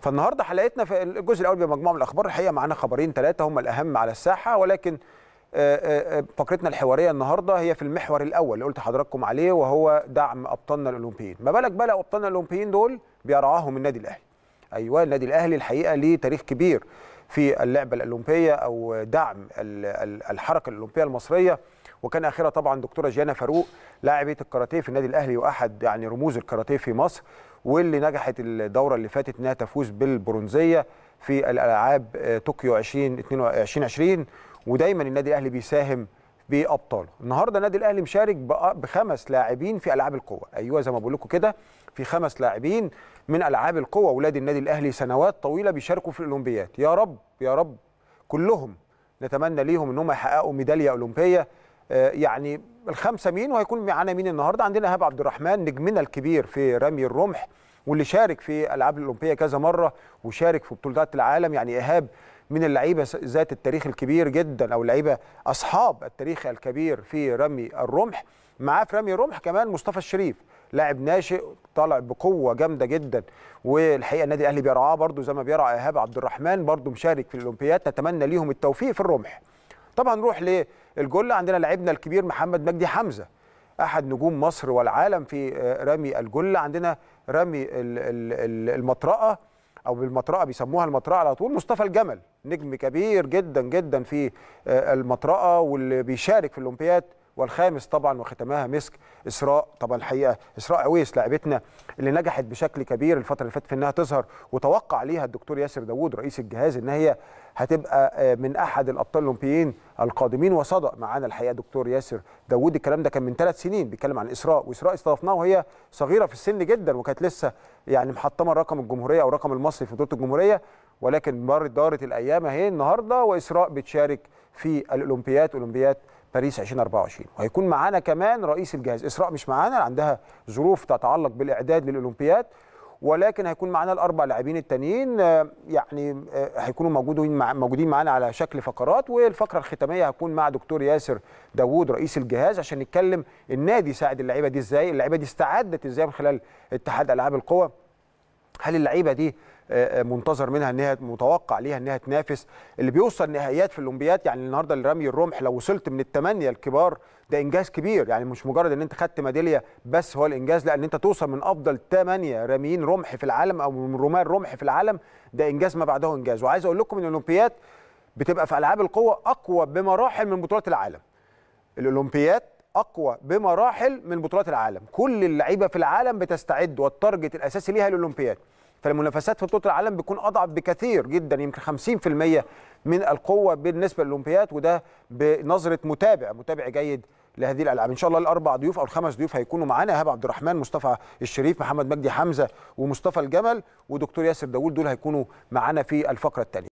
فالنهارده حلقتنا في الجزء الاول بمجموعه من الاخبار الحقيقه معانا خبرين ثلاثه هم الاهم على الساحه ولكن آه، آه، آه، فقرتنا الحواريه النهارده هي في المحور الاول اللي قلت حضراتكم عليه وهو دعم ابطالنا الاولمبيين ما بالك بقى ابطالنا الاولمبيين دول بيرعاهم النادي الاهلي ايوه النادي الاهلي الحقيقه ليه تاريخ كبير في اللعبه الاولمبيه او دعم الحركه الاولمبيه المصريه وكان اخرها طبعا دكتوره جيانا فاروق لاعبه الكاراتيه في النادي الاهلي واحد يعني رموز الكاراتيه في مصر واللي نجحت الدوره اللي فاتت انها تفوز بالبرونزيه في الالعاب آه، طوكيو 2022 ودايما النادي الاهلي بيساهم بابطاله النهارده النادي الاهلي مشارك آه، بخمس لاعبين في العاب القوه ايوه زي ما بقول لكم كده في خمس لاعبين من العاب القوه اولاد النادي الاهلي سنوات طويله بيشاركوا في الاولمبيات يا رب يا رب كلهم نتمنى ليهم انهم يحققوا ميداليه اولمبيه آه، يعني الخمسه مين وهيكون معانا مين النهارده عندنا ايهاب عبد الرحمن نجمنا الكبير في رمي الرمح واللي شارك في الالعاب الاولمبيه كذا مره وشارك في بطولات العالم يعني ايهاب من اللعيبه ذات التاريخ الكبير جدا او لعيبه اصحاب التاريخ الكبير في رمي الرمح معاه في رمي الرمح كمان مصطفى الشريف لاعب ناشئ طالع بقوه جامده جدا والحقيقه النادي الاهلي بيرعاه برده زي ما بيرعى ايهاب عبد الرحمن برده مشارك في الاولمبيات نتمنى ليهم التوفيق في الرمح طبعا نروح للجله عندنا لاعبنا الكبير محمد مجدي حمزه احد نجوم مصر والعالم في آه، رمي الجله عندنا رمي المطرقه او بالمطرقه بيسموها المطرقه على طول مصطفى الجمل نجم كبير جدا جدا في آه، المطرقه واللي بيشارك في الاولمبياد والخامس طبعا وختمها مسك اسراء طبعا الحقيقه اسراء عويس لاعبتنا اللي نجحت بشكل كبير الفتره اللي فاتت في انها تظهر وتوقع ليها الدكتور ياسر داوود رئيس الجهاز ان هي هتبقى آه، من احد الابطال الاولمبيين القادمين وصدق معانا الحقيقه دكتور ياسر داوود الكلام ده كان من ثلاث سنين بيتكلم عن اسراء واسراء استضفناها وهي صغيره في السن جدا وكانت لسه يعني محطمه رقم الجمهوريه او رقم المصري في بطوله الجمهوريه ولكن مرت دارت الايام اهي النهارده واسراء بتشارك في الاولمبياد اولمبياد باريس 2024 وهيكون معانا كمان رئيس الجهاز اسراء مش معانا عندها ظروف تتعلق بالاعداد للاولمبياد ولكن هيكون معانا الاربع لاعبين التانيين آه، يعني آه، هيكونوا موجودين موجودين معانا على شكل فقرات والفقره الختاميه هتكون مع دكتور ياسر داوود رئيس الجهاز عشان نتكلم النادي ساعد اللعيبه دي ازاي اللعيبه دي استعدت ازاي من خلال اتحاد العاب القوى هل اللعيبه دي منتظر منها انها متوقع ليها انها تنافس اللي بيوصل نهائيات في الاولمبياد يعني النهارده رمي الرمح لو وصلت من الثمانيه الكبار ده انجاز كبير يعني مش مجرد ان انت خدت ميداليه بس هو الانجاز لا ان انت توصل من افضل ثمانيه راميين رمح في العالم او من رماة الرمح في العالم ده انجاز ما بعده انجاز وعايز اقول لكم ان الاولمبياد بتبقى في العاب القوه اقوى بمراحل من بطولات العالم الاولمبياد اقوى بمراحل من بطولات العالم كل اللعيبه في العالم بتستعد والتارجت الاساسي ليها الاولمبياد فالمنافسات في بطوله العالم بتكون اضعف بكثير جدا يمكن 50% من القوه بالنسبه للاولمبياد وده بنظره متابع متابع جيد لهذه الالعاب ان شاء الله الاربع ضيوف او الخمس ضيوف هيكونوا معانا ايهاب عبد الرحمن مصطفى الشريف محمد مجدي حمزه ومصطفى الجمل ودكتور ياسر داوود دول هيكونوا معانا في الفقره الثانيه